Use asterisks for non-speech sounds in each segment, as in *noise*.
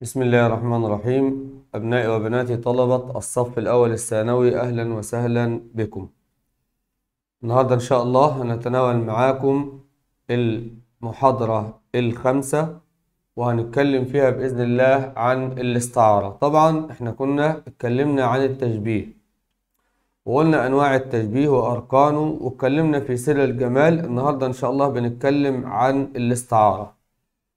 بسم الله الرحمن الرحيم أبنائي وبناتي طلبة الصف الأول الثانوي أهلا وسهلا بكم النهاردة إن شاء الله هنتناول معاكم المحاضرة الخامسة وهنتكلم فيها بإذن الله عن الاستعارة طبعا احنا كنا اتكلمنا عن التشبيه وقلنا انواع التشبيه واركانه واتكلمنا في سر الجمال النهارده ان شاء الله بنتكلم عن الاستعاره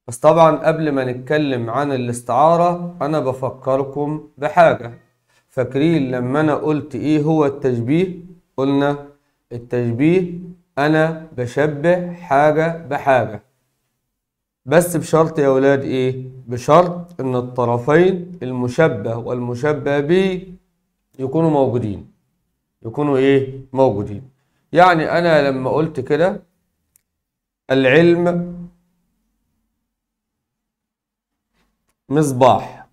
بس طبعا قبل ما نتكلم عن الاستعاره انا بفكركم بحاجه فاكرين لما انا قلت ايه هو التشبيه قلنا التشبيه انا بشبه حاجه بحاجه بس بشرط يا ولاد ايه بشرط ان الطرفين المشبه والمشبه به يكونوا موجودين يكونوا ايه موجودين يعني انا لما قلت كده العلم مصباح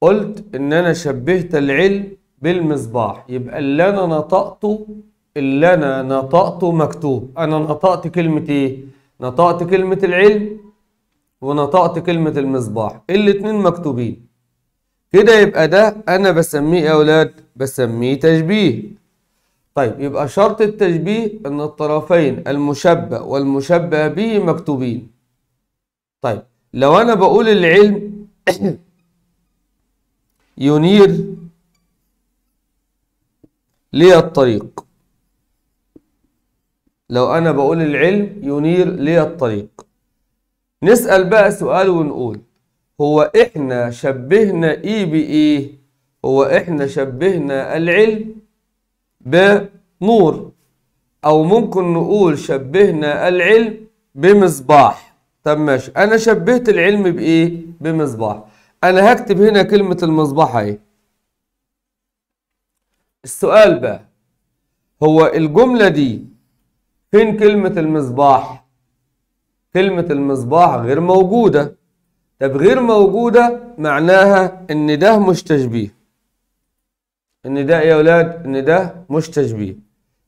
قلت ان انا شبهت العلم بالمصباح يبقى اللي انا نطقته اللي انا نطقته مكتوب انا نطقت كلمة ايه نطقت كلمة العلم ونطقت كلمة المصباح الاتنين مكتوبين كده يبقى ده أنا بسميه يا أولاد بسميه تشبيه طيب يبقى شرط التشبيه أن الطرفين المشبه والمشبه به مكتوبين طيب لو أنا بقول العلم *coughs* ينير لي الطريق لو أنا بقول العلم ينير لي الطريق نسأل بقى سؤال ونقول هو إحنا شبهنا إيه بإيه؟ هو إحنا شبهنا العلم بنور أو ممكن نقول شبهنا العلم بمصباح طب ماشي أنا شبهت العلم بإيه؟ بمصباح أنا هكتب هنا كلمة المصباح أهي السؤال بقى هو الجملة دي فين كلمة المصباح؟ كلمة المصباح غير موجودة طب غير موجودة معناها إن ده مش تشبيه إن ده يا أولاد إن ده مش تشبيه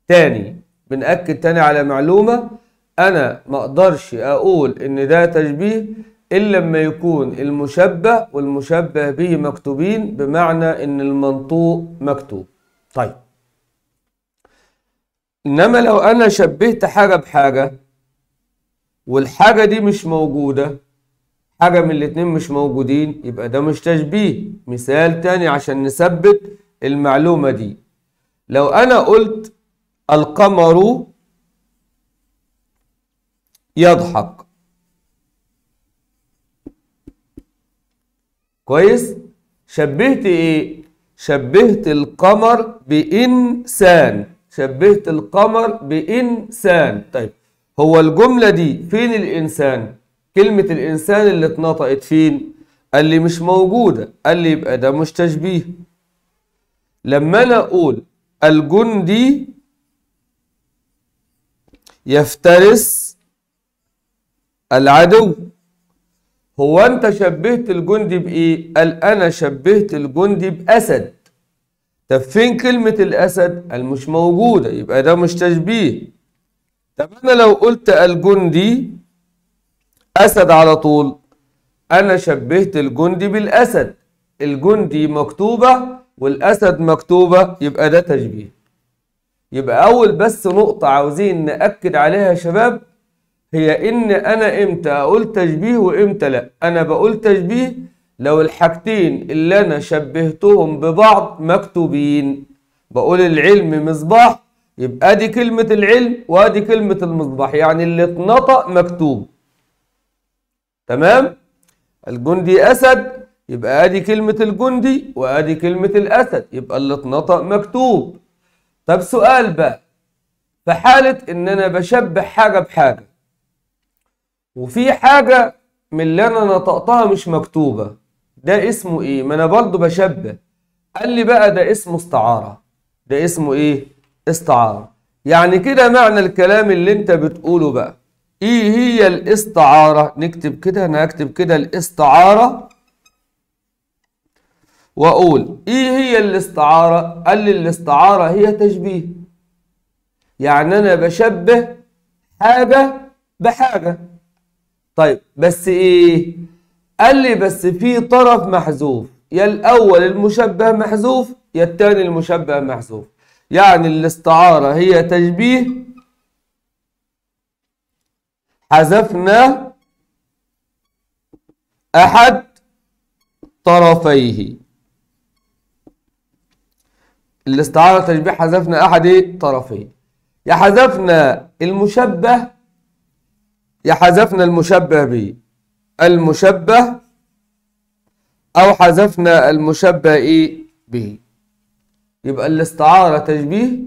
تاني بنأكد تاني على معلومة أنا ما أقدرش أقول إن ده تشبيه إلا لما يكون المشبه والمشبه به مكتوبين بمعنى إن المنطوق مكتوب طيب إنما لو أنا شبهت حاجة بحاجة والحاجة دي مش موجودة حاجة من الاتنين مش موجودين يبقى ده مش تشبيه مثال تاني عشان نثبت المعلومة دي لو أنا قلت القمر يضحك كويس شبهت ايه شبهت القمر بانسان شبهت القمر بانسان طيب هو الجمله دي فين الانسان كلمة الإنسان اللي اتنطقت فين؟ قال لي مش موجودة قال لي يبقى ده مش تشبيه لما أنا أقول الجندي يفترس العدو هو أنت شبهت الجندي بإيه؟ قال أنا شبهت الجندي بأسد طب فين كلمة الأسد؟ قال مش موجودة يبقى ده مش تشبيه طب أنا لو قلت الجندي أسد على طول أنا شبهت الجندي بالأسد الجندي مكتوبة والأسد مكتوبة يبقى ده تشبيه يبقى أول بس نقطة عاوزين نأكد عليها يا شباب هي إن أنا إمتى أقول تشبيه وإمتى لأ أنا بقول تشبيه لو الحاجتين اللي أنا شبهتهم ببعض مكتوبين بقول العلم مصباح يبقى دي كلمة العلم وادي كلمة المصباح يعني اللي اتنطق مكتوب تمام الجندي أسد يبقى أدي كلمة الجندي وأدي كلمة الأسد يبقى اللي اتنطق مكتوب طب سؤال بقى في حالة إن أنا بشبه حاجة بحاجة وفي حاجة من اللي أنا نطقتها مش مكتوبة ده اسمه إيه؟ ما أنا برضه بشبه قال لي بقى ده اسمه استعارة ده اسمه إيه؟ استعارة يعني كده معنى الكلام اللي أنت بتقوله بقى ايه هي الاستعارة نكتب كده انا هكتب كده الاستعارة واقول ايه هي الاستعارة قال لي الاستعارة هي تشبيه يعني انا بشبه حاجة بحاجة طيب بس ايه قال لي بس في طرف محذوف يا الاول المشبه محذوف يا التاني المشبه محذوف يعني الاستعارة هي تشبيه حذفنا أحد طرفيه الاستعارة تشبيه حذفنا أحد طرفيه يا حذفنا المشبه يا حذفنا المشبه به المشبه أو حذفنا المشبه به يبقى الاستعارة تشبيه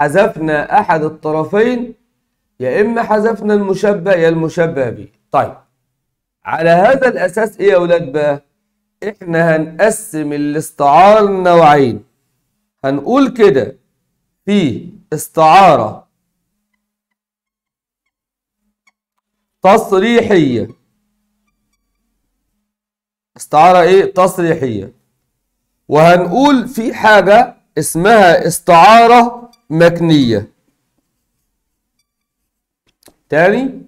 حذفنا أحد الطرفين يا إما حذفنا المشبه يا المشبه به طيب على هذا الأساس إيه يا أولاد بقى إحنا هنقسم الاستعارة لنوعين هنقول كده في استعارة تصريحية استعارة إيه تصريحية وهنقول في حاجة اسمها استعارة مكنية تاني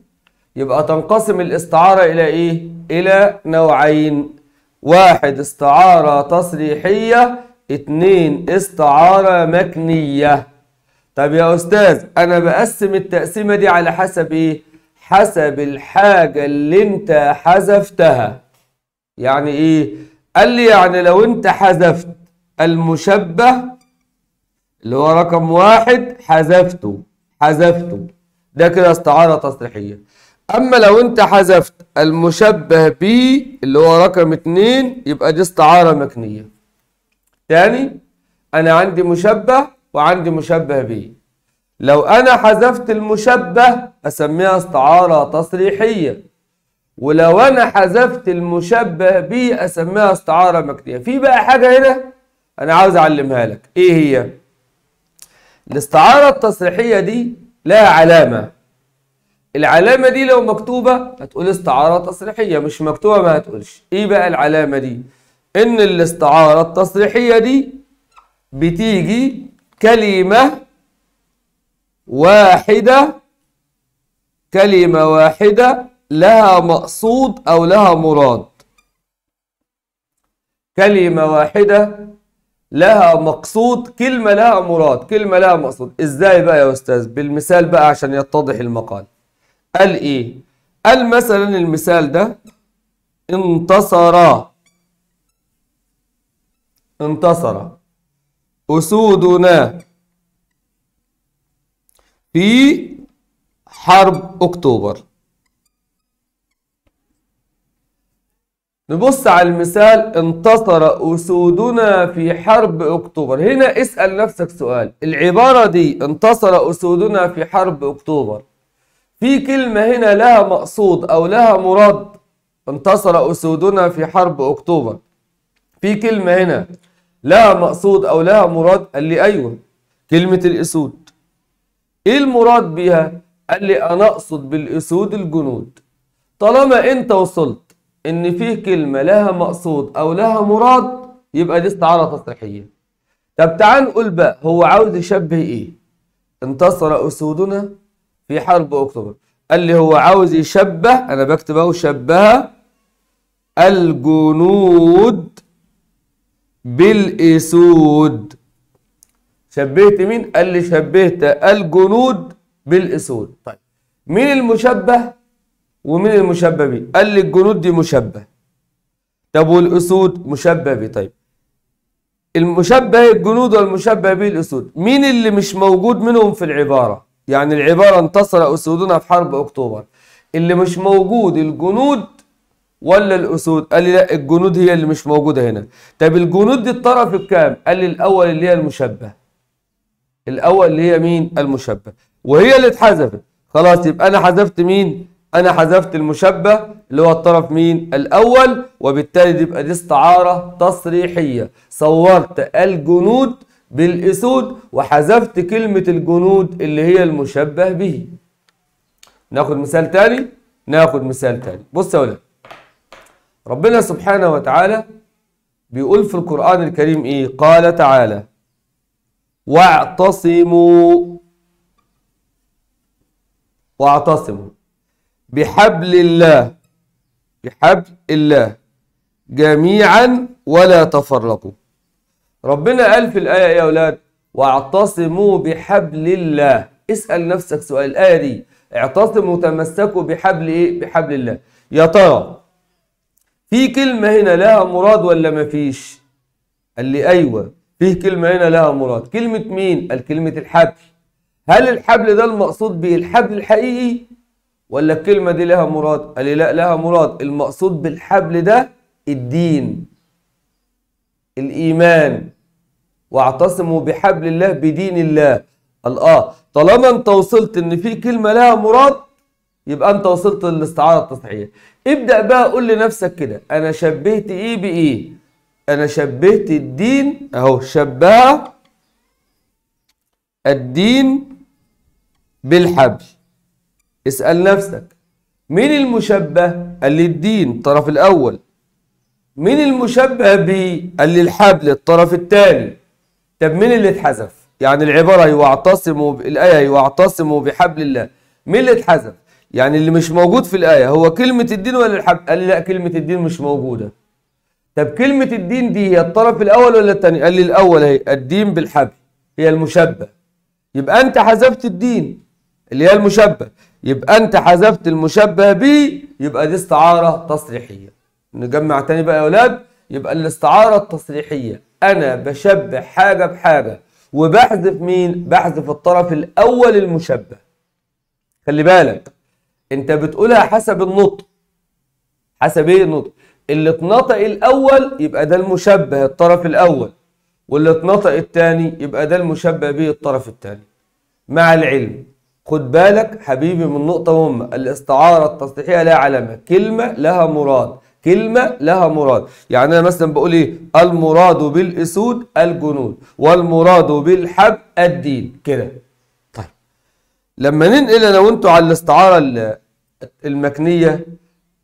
يبقى تنقسم الاستعارة إلى إيه؟ إلى نوعين واحد استعارة تصريحية اتنين استعارة مكنية طب يا أستاذ أنا بقسم التقسيمة دي على حسب إيه؟ حسب الحاجة اللي أنت حذفتها يعني إيه؟ قال لي يعني لو أنت حذفت المشبه اللي هو رقم واحد حذفته حذفته ده كده استعارة تصريحية اما لو انت حذفت المشبه ب اللي هو رقم اتنين يبقى دي استعارة مكنية تاني انا عندي مشبه وعندي مشبه ب لو انا حذفت المشبه اسميها استعارة تصريحية ولو انا حذفت المشبه ب اسميها استعارة مكنية في بقى حاجة هنا انا عاوز اعلمها لك ايه هي الاستعارة التصريحية دي لا علامة العلامة دي لو مكتوبة هتقول استعارة تصريحية مش مكتوبة ما هتقولش ايه بقى العلامة دي ان الاستعارة التصريحية دي بتيجي كلمة واحدة كلمة واحدة لها مقصود أو لها مراد كلمة واحدة لها مقصود كلمة لها مراد كلمة لها مقصود ازاي بقى يا استاذ بالمثال بقى عشان يتضح المقال قال ايه قال مثلا المثال ده انتصر انتصر أسودنا في حرب أكتوبر نبص على المثال انتصر أسودنا في حرب أكتوبر هنا اسأل نفسك سؤال العبارة دي انتصر أسودنا في حرب أكتوبر في كلمة هنا لها مقصود أو لها مراد انتصر أسودنا في حرب أكتوبر في كلمة هنا لها مقصود أو لها مراد قال لي أيوه كلمة الأسود إيه المراد بيها قال لي أنا أقصد بالأسود الجنود طالما أنت وصلت ان في كلمه لها مقصود او لها مراد يبقى دي استعاره تصريحيه طب تعال نقول بقى هو عاوز يشبه ايه انتصر اسودنا في حرب اكتوبر قال لي هو عاوز يشبه انا بكتب اهو شبه الجنود بالاسود شبهت مين قال لي شبهت الجنود بالاسود طيب مين المشبه ومين المشبه بيه؟ قال لي الجنود دي مشبه طب والاسود مشبه بيه طيب المشبه الجنود والمشبه به الاسود مين اللي مش موجود منهم في العباره يعني العباره انتصر اسودنا في حرب اكتوبر اللي مش موجود الجنود ولا الاسود قال لي لا الجنود هي اللي مش موجوده هنا طب الجنود دي الطرف بكام قال لي الاول اللي هي المشبه الاول اللي هي مين المشبه وهي اللي اتحذفت خلاص يبقى انا حذفت مين انا حذفت المشبه اللي هو الطرف مين الاول وبالتالي دي يبقى دي استعاره تصريحيه صورت الجنود بالاسود وحذفت كلمه الجنود اللي هي المشبه به ناخد مثال تاني ناخد مثال تاني بص يا ولد ربنا سبحانه وتعالى بيقول في القرآن الكريم إيه قال تعالى واعتصموا واعتصموا بحبل الله بحبل الله جميعا ولا تفرقوا ربنا قال في الآية يا أولاد واعتصموا بحبل الله اسأل نفسك سؤال الآية دي اعتصموا تمسكوا بحبل إيه؟ بحبل الله يا ترى في كلمة هنا لها مراد ولا مفيش؟ قال لي أيوه فيه كلمة هنا لها مراد كلمة مين؟ قال كلمة الحبل هل الحبل ده المقصود به الحبل الحقيقي ولا الكلمة دي لها مراد قال لي لا لها مراد المقصود بالحبل ده الدين الإيمان واعتصموا بحبل الله بدين الله آه طالما انت وصلت ان في كلمة لها مراد يبقى انت وصلت للاستعارة التصحية ابدأ بقى قول لنفسك كده انا شبهت ايه بايه انا شبهت الدين اهو شبه الدين بالحبل اسأل نفسك مين المشبه اللي الدين الطرف الأول مين المشبه قال اللي الحبل الطرف الثاني طب مين اللي اتحذف يعني العبارة واعتصموا الآية واعتصموا بحبل الله مين اللي اتحذف يعني اللي مش موجود في الآية هو كلمة الدين ولا الحبل قال لي لا كلمة الدين مش موجودة طب كلمة الدين دي هي الطرف الأول ولا الثاني قال لي الأول هي الدين بالحبل هي المشبه يبقى أنت حذفت الدين اللي هي المشبه يبقى انت حذفت المشبه به يبقى دي استعاره تصريحيه نجمع تاني بقى يا اولاد يبقى الاستعاره التصريحيه انا بشبه حاجه بحاجه وبحذف مين بحذف الطرف الاول المشبه خلي بالك انت بتقولها حسب النطق حسب ايه النطق اللي اتنطق الاول يبقى ده المشبه الطرف الاول واللي اتنطق الثاني يبقى ده المشبه به الطرف الثاني مع العلم خد بالك حبيبي من نقطة مهمة الاستعارة التصريحية لا علامة كلمة لها مراد كلمة لها مراد يعني أنا مثلا بقول إيه المراد بالأسود الجنود والمراد بالحب الدين كده طيب لما ننقل أنا وأنتوا على الاستعارة المكنية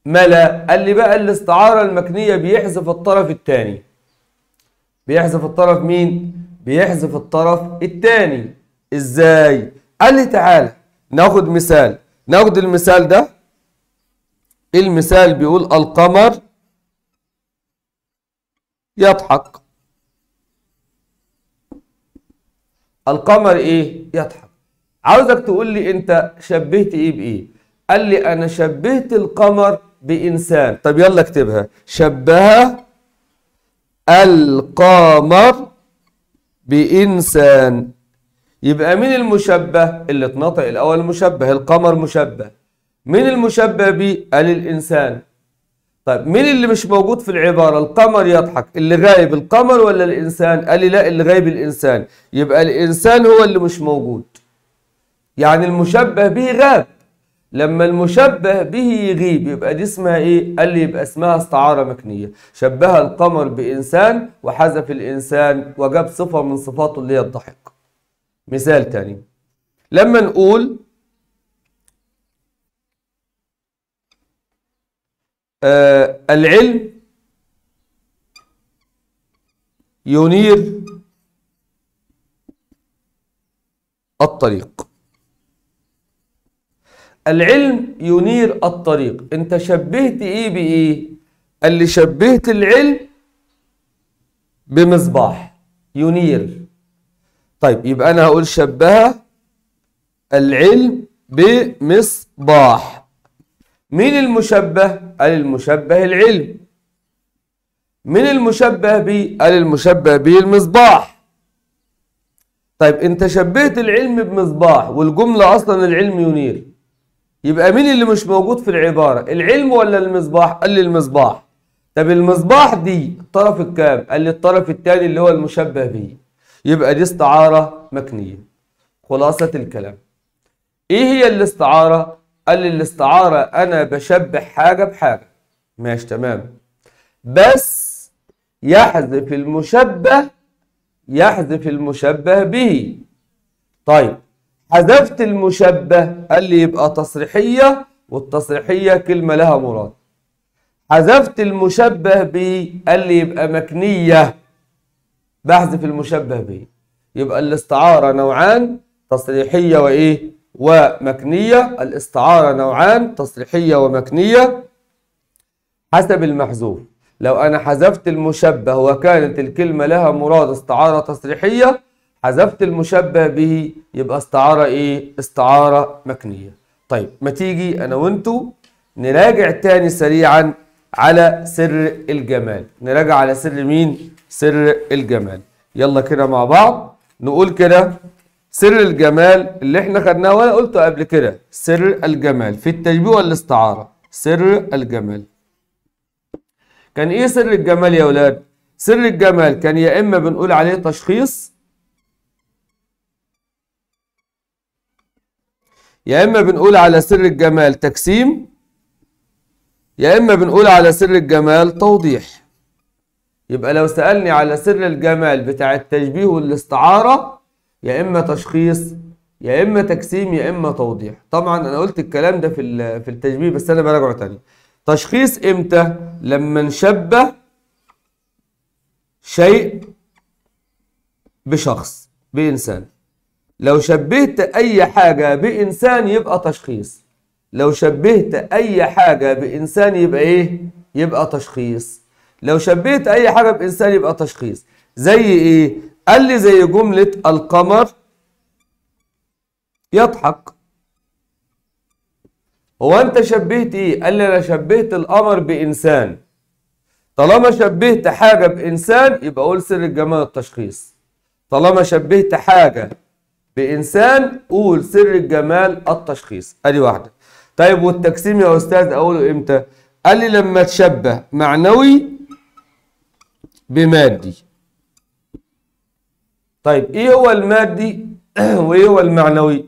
ملا قال لي بقى الاستعارة المكنية بيحذف الطرف الثاني بيحذف الطرف مين؟ بيحذف الطرف الثاني ازاي؟ قال لي تعالى ناخد مثال ناخد المثال ده المثال بيقول القمر يضحك القمر ايه يضحك عاوزك تقول لي انت شبهت ايه بايه قال لي انا شبهت القمر بانسان طب يلا اكتبها شبه القمر بانسان يبقى مين المشبه اللي اتنطق الاول مشبه القمر مشبه مين المشبه به قال الانسان طيب مين اللي مش موجود في العبارة القمر يضحك اللي غايب القمر ولا الإنسان قال لي لا اللي غايب الإنسان يبقى الإنسان هو اللي مش موجود يعني المشبه به غاب لما المشبه به يغيب يبقى دي اسمها ايه قال لي يبقى اسمها استعارة مكنية شبه القمر بإنسان وحذف الإنسان وجاب صفة من صفاته اللي هي الضحك مثال تاني لما نقول آه العلم ينير الطريق العلم ينير الطريق انت شبهت ايه بايه اللي شبهت العلم بمصباح ينير طيب يبقى أنا هقول شبه العلم بمصباح مين المشبه؟ قال المشبه العلم مين المشبه به؟ قال المشبه به المصباح طيب انت شبهت العلم بمصباح والجملة أصلا العلم ينير يبقى مين اللي مش موجود في العبارة؟ العلم ولا المصباح؟ قال لي المصباح طب المصباح دي الطرف الكام؟ قال لي الطرف الثاني اللي هو المشبه به يبقى دي استعارة مكنية خلاصة الكلام ايه هي الاستعارة؟ قال لي الاستعارة انا بشبه حاجة بحاجة ماشي تمام بس يحذف المشبه يحذف المشبه به طيب حذفت المشبه قال لي يبقى تصريحية والتصريحية كلمة لها مراد حذفت المشبه به قال لي يبقى مكنية بحذف المشبه به يبقى الاستعارة نوعان تصريحية وإيه ومكنية الاستعارة نوعان تصريحية ومكنية حسب المحذوف لو أنا حذفت المشبه وكانت الكلمة لها مراد استعارة تصريحية حذفت المشبه به يبقى استعارة إيه استعارة مكنية طيب ما تيجي أنا وأنتوا نراجع تاني سريعا على سر الجمال نراجع على سر مين سر الجمال يلا كده مع بعض نقول كده سر الجمال اللي احنا خدناه وانا قلته قبل كده سر الجمال في التشبيه والاستعاره سر الجمال كان ايه سر الجمال يا ولاد سر الجمال كان يا اما بنقول عليه تشخيص يا اما بنقول على سر الجمال تجسيم يا إما بنقول على سر الجمال توضيح يبقى لو سألني على سر الجمال بتاع التشبيه والاستعارة يا إما تشخيص يا إما تقسيم يا إما توضيح طبعا أنا قلت الكلام ده في في التشبيه بس أنا براجعه تاني تشخيص إمتى لما نشبه شيء بشخص بإنسان لو شبهت أي حاجة بإنسان يبقى تشخيص لو شبهت اي حاجه بانسان يبقى ايه يبقى تشخيص لو شبهت اي حاجه بانسان يبقى تشخيص زي ايه قال لي زي جمله القمر يضحك هو انت شبهت ايه قال لي انا شبهت القمر بانسان طالما شبهت حاجه بانسان يبقى قول سر الجمال التشخيص طالما شبهت حاجه بانسان قول سر الجمال التشخيص ادي واحده طيب والتقسيم يا أستاذ أقوله إمتى؟ قال لي لما تشبه معنوي بمادي طيب إيه هو المادي *clears throat* وإيه هو المعنوي؟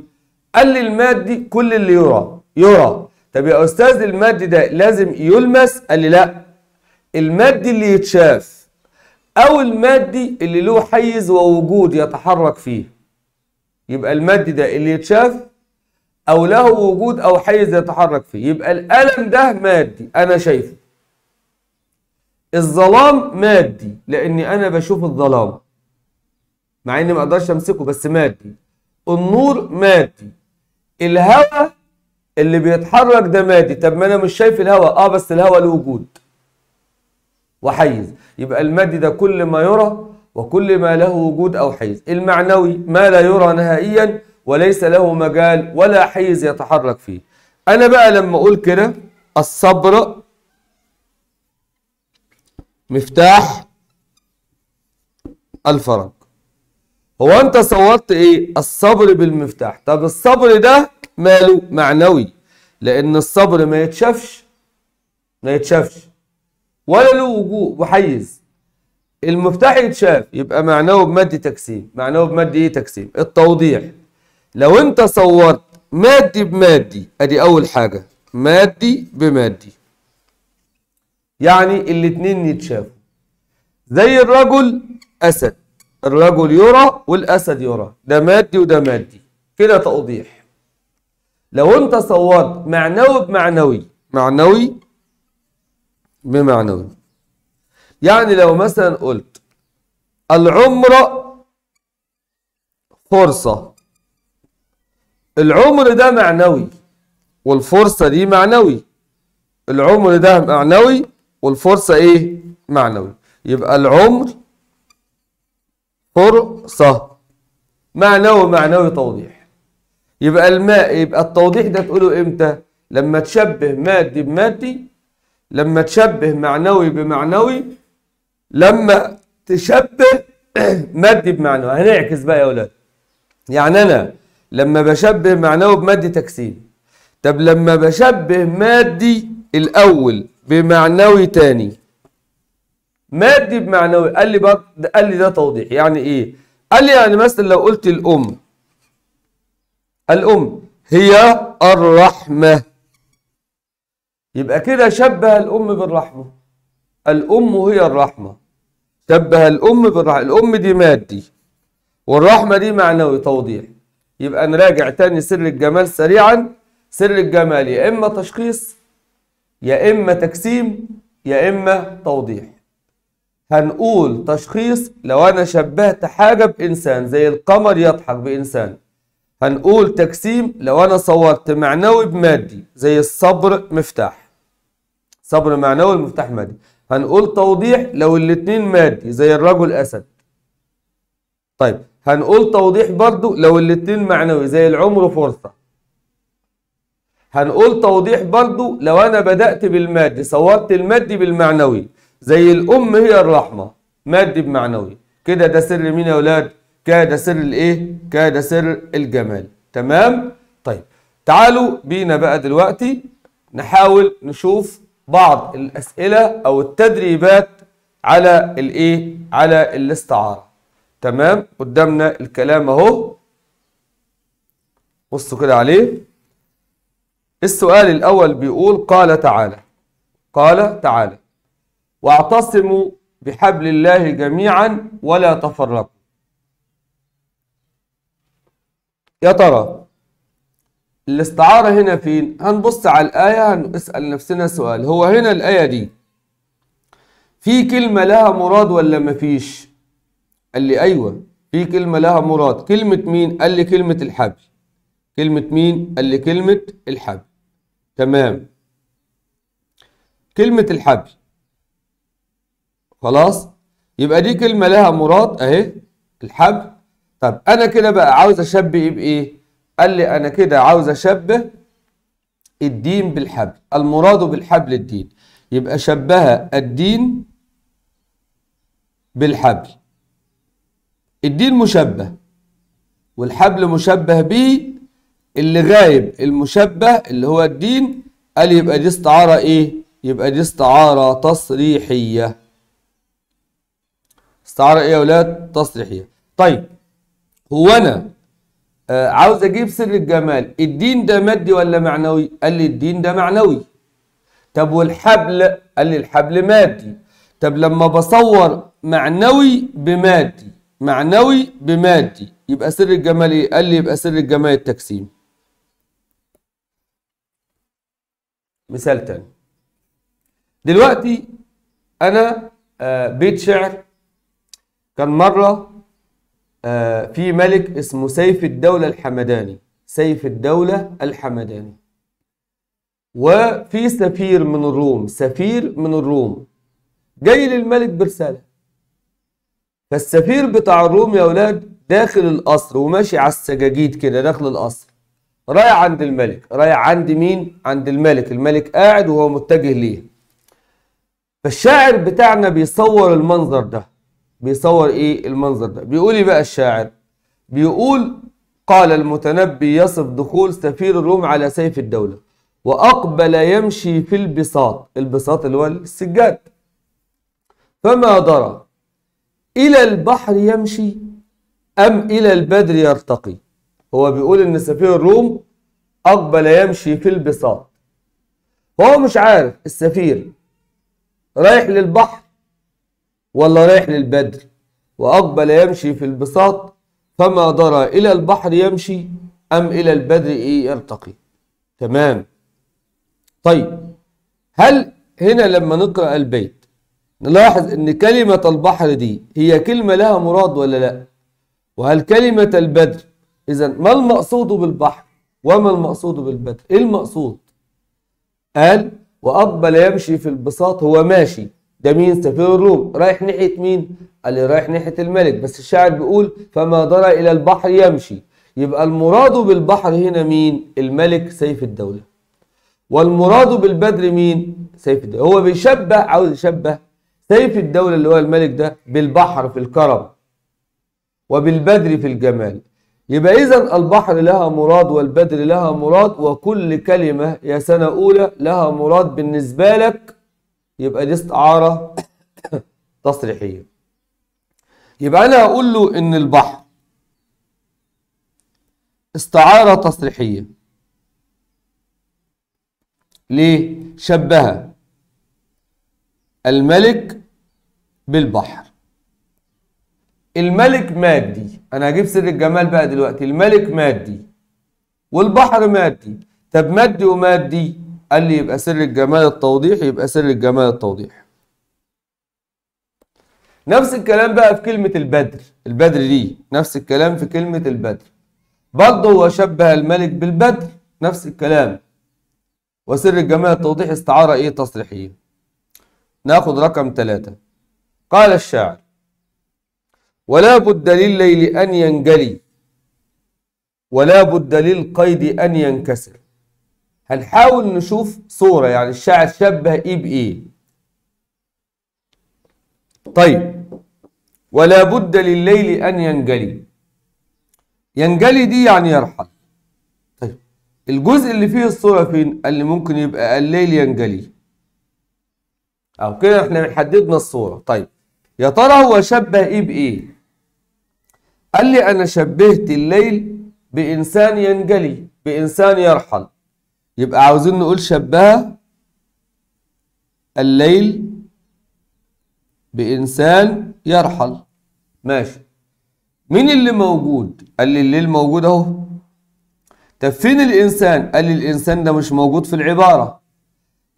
قال لي المادي كل اللي يرى يرى طب يا أستاذ المادي ده لازم يلمس؟ قال لي لأ المادي اللي يتشاف أو المادي اللي له حيز ووجود يتحرك فيه يبقى المادي ده اللي يتشاف او له وجود او حيز يتحرك فيه يبقى الالم ده مادي انا شايفه الظلام مادي لاني انا بشوف الظلام مع اني ما اقدرش امسكه بس مادي النور مادي الهواء اللي بيتحرك ده مادي طب ما انا مش شايف الهواء اه بس الهواء له وجود وحيز يبقى المادي ده كل ما يرى وكل ما له وجود او حيز المعنوي ما لا يرى نهائيا وليس له مجال ولا حيز يتحرك فيه انا بقى لما اقول كده الصبر مفتاح الفرج هو انت صورت ايه الصبر بالمفتاح طب الصبر ده ماله معنوي لان الصبر ما يتشافش ما يتشافش ولا له وجوه وحيز المفتاح يتشاف يبقى معناه بمد تقسيم معناه بمد ايه تقسيم التوضيح لو انت صورت مادي بمادي ادي اول حاجه مادي بمادي يعني الاتنين يتشافوا زي الرجل اسد الرجل يرى والاسد يرى ده مادي وده مادي كده توضيح لو انت صورت معنوي بمعنوي معنوي بمعنوي يعني لو مثلا قلت العمره فرصه العمر ده معنوي والفرصة دي معنوي العمر ده معنوي والفرصة ايه معنوي يبقى العمر فرصة معنوي معنوي توضيح يبقى الماء يبقى التوضيح ده تقوله امتى لما تشبه مادي بمادي لما تشبه معنوي بمعنوي لما تشبه *clears throat* مادي بمعنوي هنعكس بقى يا اولاد يعني انا لما بشبه معناه بمادي تجسيم طب لما بشبه مادي الاول بمعنوي تاني مادي بمعنوي قال لي بق... قال لي ده توضيح يعني ايه قال لي يعني مثلا لو قلت الام الام هي الرحمه يبقى كده شبه الام بالرحمه الام هي الرحمه شبه الام بالرحمه الام دي مادي والرحمه دي معنوي توضيح يبقى نراجع تاني سر الجمال سريعا سر الجمال يا إما تشخيص يا إما تقسيم يا إما توضيح هنقول تشخيص لو أنا شبهت حاجة بإنسان زي القمر يضحك بإنسان هنقول تقسيم لو أنا صورت معنوي بمادي زي الصبر مفتاح صبر معنوي المفتاح مادي هنقول توضيح لو الاتنين مادي زي الرجل أسد طيب هنقول توضيح برضو لو الاتنين معنوي زي العمر فرصة هنقول توضيح برضو لو أنا بدأت بالمادي صورت المادي بالمعنوي زي الأم هي الرحمة مادي بمعنوي كده ده سر مين يا ولاد كده ده سر الإيه كده ده سر الجمال تمام طيب تعالوا بينا بقى دلوقتي نحاول نشوف بعض الأسئلة أو التدريبات على الإيه على الاستعارة تمام قدامنا الكلام اهو بصوا كده عليه السؤال الاول بيقول قال تعالى قال تعالى واعتصموا بحبل الله جميعا ولا تفرقوا يا ترى الاستعارة هنا فين؟ هنبص على الآية هنسأل نفسنا سؤال هو هنا الآية دي في كلمة لها مراد ولا مفيش؟ قال لي ايوه في كلمه لها مراد كلمه مين قال لي كلمه الحبل كلمه مين قال لي كلمه الحبل تمام كلمه الحبل خلاص يبقى دي كلمه لها مراد اهي الحبل طب انا كده بقى عاوز اشبه بايه قال لي انا كده عاوز اشبه الدين بالحبل المراد بالحبل الدين يبقى شبه الدين بالحبل الدين مشبه والحبل مشبه بيه اللي غايب المشبه اللي هو الدين قال يبقى دي استعارة ايه يبقى دي استعارة تصريحية استعارة ايه يا ولاد تصريحية طيب هو انا آه عاوز اجيب سر الجمال الدين ده مادي ولا معنوي قال لي الدين ده معنوي طب والحبل قال لي الحبل مادي طب لما بصور معنوي بمادي معنوي بمادي يبقى سر الجمال ايه قال لي يبقى سر الجمال التجسيم مثال تاني دلوقتي انا آه بيت شعر كان مره آه في ملك اسمه سيف الدوله الحمداني سيف الدوله الحمداني وفي سفير من الروم سفير من الروم جاي للملك برساله فالسفير بتاع الروم يا اولاد داخل القصر وماشي على السجاجيد كده داخل القصر رايح عند الملك رايح عند مين عند الملك الملك قاعد وهو متجه ليه فالشاعر بتاعنا بيصور المنظر ده بيصور ايه المنظر ده بيقول ايه بقى الشاعر بيقول قال المتنبي يصف دخول سفير الروم على سيف الدولة وأقبل يمشي في البساط البساط اللي هو السجاد فما درى إلى البحر يمشي أم إلى البدر يرتقي هو بيقول إن سفير الروم أقبل يمشي في البساط هو مش عارف السفير رايح للبحر ولا رايح للبدر وأقبل يمشي في البساط فما درى إلى البحر يمشي أم إلى البدر إيه يرتقي تمام طيب هل هنا لما نقرأ البيت نلاحظ ان كلمة البحر دي هي كلمة لها مراد ولا لا وهل كلمة البدر اذا ما المقصود بالبحر وما المقصود بالبدر ايه المقصود قال وأقبل يمشي في البساط هو ماشي ده مين سفير الروم رايح ناحية مين قال لي رايح ناحية الملك بس الشاعر بيقول فما درى إلى البحر يمشي يبقى المراد بالبحر هنا مين الملك سيف الدولة والمراد بالبدر مين سيف الدولة هو بيشبه عاوز يشبه سيف الدولة اللي هو الملك ده بالبحر في الكرم وبالبدر في الجمال يبقى إذا البحر لها مراد والبدر لها مراد وكل كلمة يا سنة أولى لها مراد بالنسبة لك يبقى دي استعارة *coughs* تصريحية يبقى أنا هقول له إن البحر استعارة تصريحية ليه؟ شبه الملك بالبحر الملك مادي انا هجيب سر الجمال بقى دلوقتي الملك مادي والبحر مادي طب مادي ومادي قال لي يبقى سر الجمال التوضيح يبقى سر الجمال التوضيح نفس الكلام بقى في كلمة البدر البدر دي نفس الكلام في كلمة البدر برضه هو شبه الملك بالبدر نفس الكلام وسر الجمال التوضيح استعارة ايه تصريحية ناخد رقم ثلاثة قال الشاعر ولا بد لليل أن ينجلي ولا بد للقيد أن ينكسر هنحاول نشوف صورة يعني الشاعر شبه إيه بإيه طيب ولا بد لليل أن ينجلي ينجلي دي يعني يرحل طيب الجزء اللي فيه الصورة فين اللي ممكن يبقى الليل ينجلي أو كده احنا حددنا الصورة طيب يا ترى هو شبه ايه بايه قال لي انا شبهت الليل بانسان ينجلي بانسان يرحل يبقى عاوزين نقول شبه الليل بانسان يرحل ماشي مين اللي موجود قال لي الليل موجود اهو طب فين الانسان قال لي الانسان ده مش موجود في العباره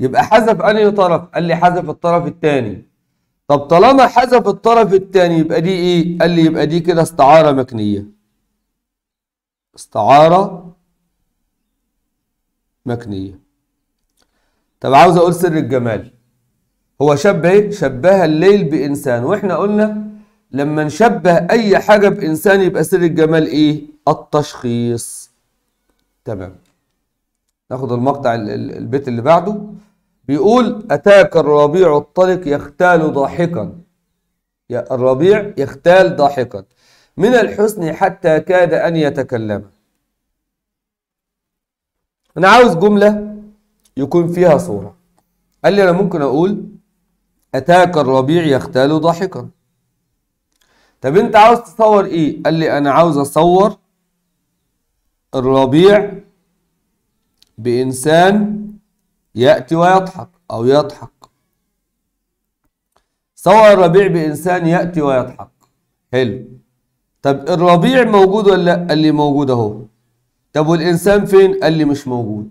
يبقى حذف انهي طرف قال لي حذف الطرف الثاني طب طالما حذف الطرف الثاني يبقى دي ايه؟ قال لي يبقى دي كده استعارة مكنية. استعارة مكنية. طب عاوز اقول سر الجمال. هو شبه ايه؟ شبه الليل بإنسان واحنا قلنا لما نشبه أي حاجة بإنسان يبقى سر الجمال ايه؟ التشخيص. تمام. ناخد المقطع البيت اللي بعده. بيقول أتاك الربيع الطلق يختال ضاحكا الربيع يختال ضاحكا من الحسن حتى كاد أن يتكلم أنا عاوز جملة يكون فيها صورة قال لي أنا ممكن أقول أتاك الربيع يختال ضاحكا طب أنت عاوز تصور إيه؟ قال لي أنا عاوز أصور الربيع بإنسان يأتي ويضحك أو يضحك صور الربيع بإنسان يأتي ويضحك حلو طب الربيع موجود ولا قال لي موجود أهو طب والإنسان فين قال لي مش موجود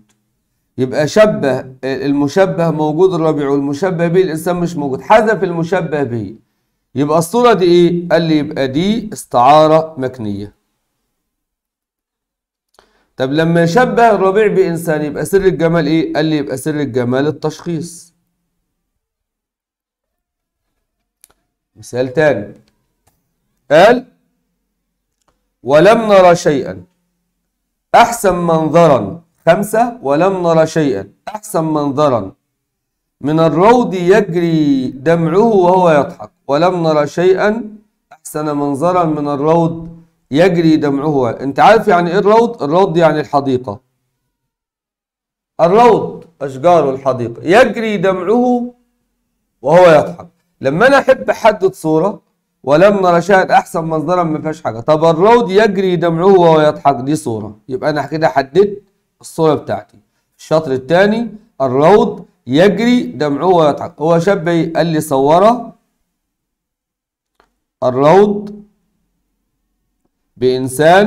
يبقى شبه المشبه موجود الربيع والمشبه به الإنسان مش موجود حذف المشبه به يبقى الصورة دي إيه قال لي يبقى دي استعارة مكنية طب لما شبه الربيع بإنسان يبقى سر الجمال إيه؟ قال لي يبقى سر الجمال التشخيص مثال تاني قال ولم نرى شيئا أحسن منظرا خمسة ولم نرى شيئا أحسن منظرا من الروض يجري دمعه وهو يضحك ولم نرى شيئا أحسن منظرا من الروض يجري دمعه انت عارف يعني ايه الروض الروض يعني الحديقة الروض اشجار الحديقة يجري دمعه وهو يضحك لما انا احب احدد صورة ولما نرى احسن منظرا ما فيهاش حاجة طب الروض يجري دمعه وهو يضحك دي صورة يبقى انا كده حددت الصورة بتاعتي الشطر الثاني الروض يجري دمعه وهو يضحك هو شاب إيه؟ قال لي صوره الروض بإنسان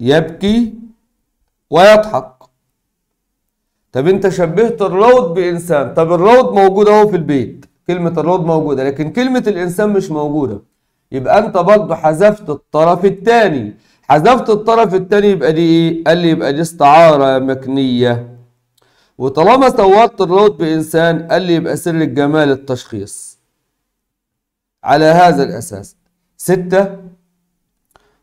يبكي ويضحك طب انت شبهت الروض بإنسان طب الروض موجود اهو في البيت كلمة الروض موجودة لكن كلمة الإنسان مش موجودة يبقى انت برضه حذفت الطرف الثاني حذفت الطرف الثاني يبقى دي ايه؟ قال لي يبقى دي استعارة مكنية وطالما صورت الروض بإنسان قال لي يبقى سر الجمال التشخيص على هذا الأساس ستة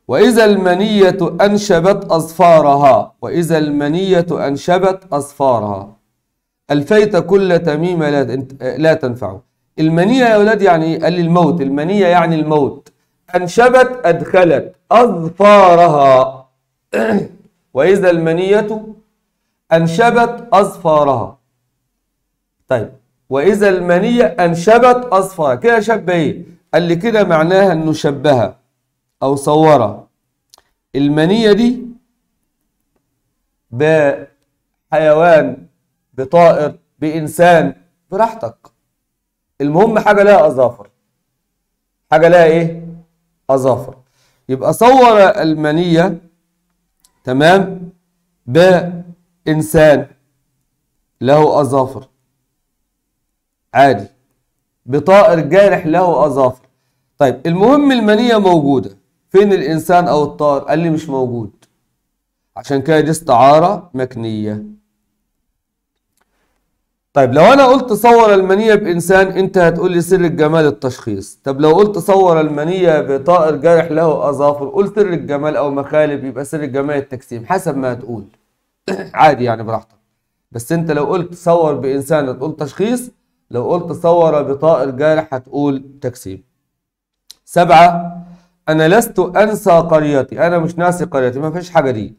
وإذا المنية أنشبت أظفارها وإذا المنية أنشبت أظفارها ألفيت كل تميمة لا تنفع المنية يا أولاد يعني إيه؟ قال لي الموت المنية يعني الموت أنشبت أدخلت أظفارها *clears throat* وإذا المنية أنشبت أظفارها طيب وإذا المنية أنشبت أظفارها كده شبه إيه قال لي كده معناها انه شبه او صور المنية دي بحيوان بطائر بإنسان براحتك المهم حاجة لها أظافر حاجة لها إيه؟ أظافر يبقى صور المنية تمام بإنسان له أظافر عادي بطائر جارح له أظافر طيب المهم المنية موجودة فين الإنسان أو الطائر قال لي مش موجود عشان كده دي استعارة مكنية طيب لو أنا قلت صور المنية بإنسان أنت هتقول لي سر الجمال التشخيص طب لو قلت صور المنية بطائر جارح له أظافر قلت سر الجمال أو مخالب يبقى سر الجمال التجسيم حسب ما هتقول *coughs* عادي يعني براحتك بس أنت لو قلت صور بإنسان هتقول تشخيص لو قلت صور بطائر الجارح هتقول تكسيب سبعة أنا لست أنسى قريتي أنا مش ناسي قريتي ما فيش حاجة دي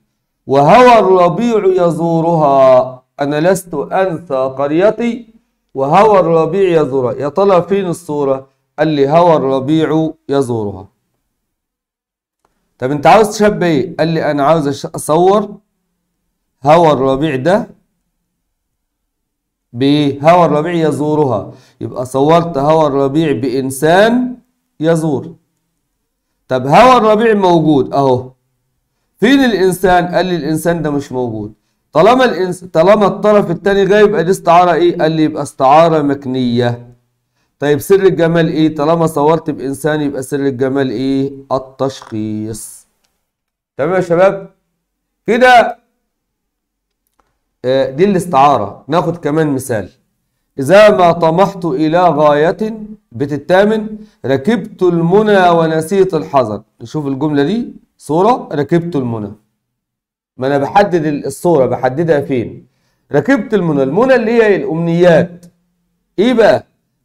وهوى الربيع يزورها أنا لست أنسى قريتي وهوى الربيع يزورها يا طلع فين الصورة قال لي هوى الربيع يزورها طب أنت عاوز تشبه إيه قال لي أنا عاوز أصور هوى الربيع ده بهوى الربيع يزورها يبقى صورت هوى الربيع بإنسان يزور طب هوى الربيع موجود أهو فين الإنسان؟ قال لي الإنسان ده مش موجود طالما الإنس... طالما الطرف الثاني غايب دي استعارة إيه؟ قال لي يبقى استعارة مكنية طيب سر الجمال إيه؟ طالما صورت بإنسان يبقى سر الجمال إيه؟ التشخيص تمام يا شباب؟ كده آه، دي الاستعارة ناخد كمان مثال إذا ما طمحت إلى غاية بيت ركبت المنى ونسيت الحذر نشوف الجملة دي صورة ركبت المنى ما أنا بحدد الصورة بحددها فين ركبت المنى المنى اللي هي الأمنيات إيه بقى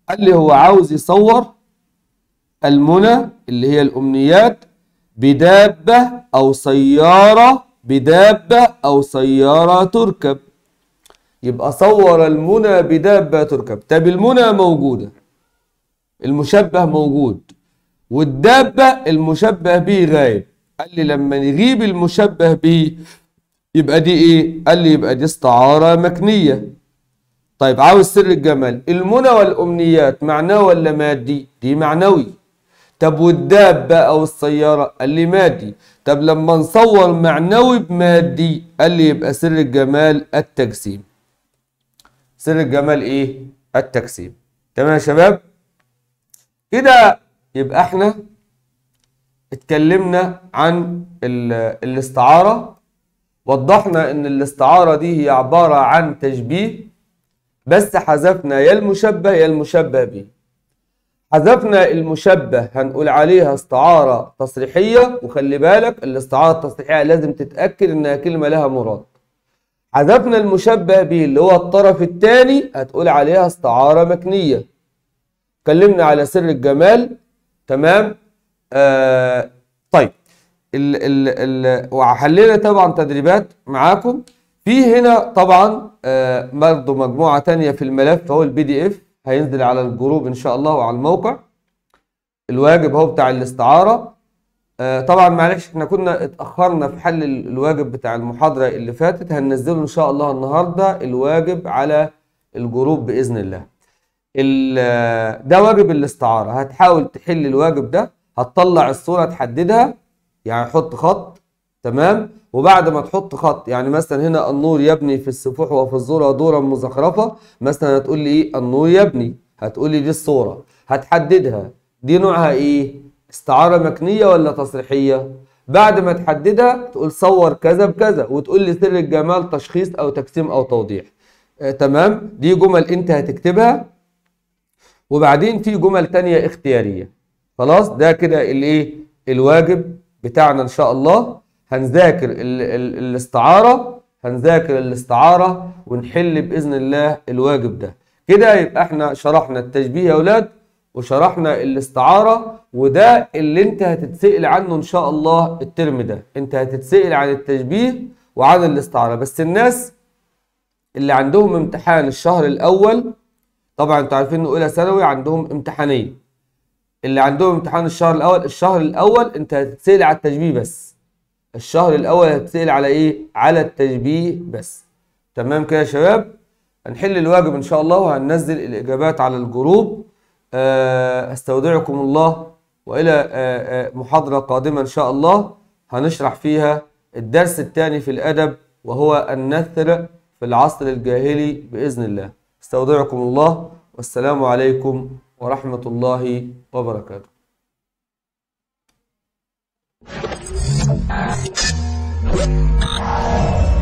قال لي هو عاوز يصور المنى اللي هي الأمنيات بدابة أو سيارة بدابة أو سيارة تركب يبقى صور المنى بدابة تركب طب المنى موجودة المشبه موجود والدابة المشبه به غايب قال لي لما نغيب المشبه به يبقى دي ايه قال لي يبقى دي استعارة مكنية طيب عاوز سر الجمال المنى والأمنيات معنوي ولا مادي دي معنوي طب والدابة أو السيارة قال لي مادي طب لما نصور معنوي بمادي قال لي يبقى سر الجمال التجسيم سر الجمال ايه التكسيب تمام يا شباب كده يبقى احنا اتكلمنا عن الاستعارة وضحنا ان الاستعارة دي هي عبارة عن تشبيه بس حذفنا يا المشبه يا المشبه به حذفنا المشبه هنقول عليها استعارة تصريحية وخلي بالك الاستعارة التصريحية لازم تتأكد انها كلمة لها مراد حذفنا المشبه به اللي هو الطرف الثاني هتقول عليها استعارة مكنية اتكلمنا على سر الجمال تمام آه طيب ال ال ال وحلينا طبعا تدريبات معاكم في هنا طبعا آه مجموعة ثانيه في الملف هو البي دي اف هينزل على الجروب ان شاء الله وعلى الموقع الواجب هو بتاع الاستعارة آه، طبعا معلش احنا كنا اتاخرنا في حل الواجب بتاع المحاضره اللي فاتت هننزله ان شاء الله النهارده الواجب على الجروب باذن الله آه، ده واجب الاستعاره هتحاول تحل الواجب ده هتطلع الصوره تحددها يعني حط خط تمام وبعد ما تحط خط يعني مثلا هنا النور يبني في السفوح وفي الذره دورا مزخرفه مثلا هتقول لي ايه النور يبني هتقول لي دي الصوره هتحددها دي نوعها ايه استعارة مكنية ولا تصريحية بعد ما تحددها تقول صور كذا بكذا وتقول لي سر الجمال تشخيص أو تقسيم أو توضيح آه تمام دي جمل أنت هتكتبها وبعدين في جمل تانية اختيارية خلاص ده كده الايه الواجب بتاعنا ان شاء الله هنذاكر ال ال الاستعارة هنذاكر الاستعارة ونحل بإذن الله الواجب ده كده يبقى احنا شرحنا التشبيه يا أولاد وشرحنا الاستعارة وده اللي انت هتتسأل عنه ان شاء الله الترم ده انت هتتسأل عن التشبيه وعن الاستعارة بس الناس اللي عندهم امتحان الشهر الاول طبعا انتوا عارفين انه اولى ثانوي عندهم امتحانين اللي عندهم امتحان الشهر الاول الشهر الاول انت هتتسأل على التشبيه بس الشهر الاول هتتسأل على ايه على التشبيه بس تمام كده يا شباب هنحل الواجب ان شاء الله وهننزل الاجابات على الجروب آه، استودعكم الله والى آه، آه، محاضره قادمه ان شاء الله هنشرح فيها الدرس الثاني في الادب وهو النثر في العصر الجاهلي باذن الله استودعكم الله والسلام عليكم ورحمه الله وبركاته Ah!